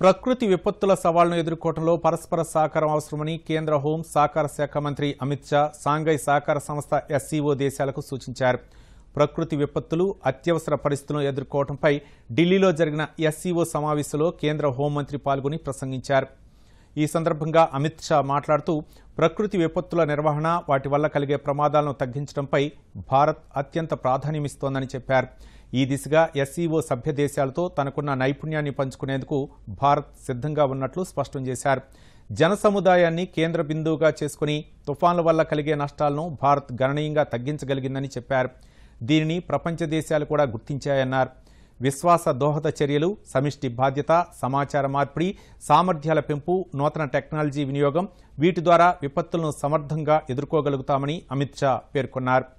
ప్రకృతి విపత్తుల సవాళ్లను ఎదుర్కోవడంలో పరస్పర సహకారం అవసరమని కేంద్ర హోం సహకార శాఖ మంత్రి అమిత్ షా సాంఘై సహకార సంస్థ ఎస్సీఓ దేశాలకు సూచించారు ప్రకృతి విపత్తులు అత్యవసర పరిస్థితులను ఎదుర్కోవడంపై ఢిల్లీలో జరిగిన ఎస్సీఓ సమావేశంలో కేంద్ర హోంమంత్రి పాల్గొని ప్రసంగించారు ఈ సందర్భంగా అమిత్ షా మాట్లాడుతూ ప్రకృతి విపత్తుల నిర్వహణ వాటి వల్ల కలిగే ప్రమాదాలను తగ్గించడంపై భారత్ అత్యంత ప్రాధాన్యమిస్తోందని చెప్పారు ఈ దిశగా ఎస్ఈఓ సభ్య దేశాలతో తనకున్న నైపుణ్యాన్ని పంచుకునేందుకు భారత్ సిద్ధంగా ఉన్నట్లు స్పష్టం చేశారు జన సముదాయాన్ని కేంద్ర బిందువుగా చేసుకుని తుఫాన్ల వల్ల కలిగే నష్టాలను భారత్ గణనీయంగా తగ్గించగలిగిందని చెప్పారు దీనిని ప్రపంచ దేశాలు కూడా గుర్తించాయన్నారు విశ్వాస దోహద చర్యలు సమిష్టి బాధ్యత సమాచార మార్పిడి సామర్థ్యాల పెంపు నూతన టెక్నాలజీ వినియోగం వీటి ద్వారా విపత్తులను సమర్థంగా ఎదుర్కోగలుగుతామని అమిత్ షా పేర్కొన్నారు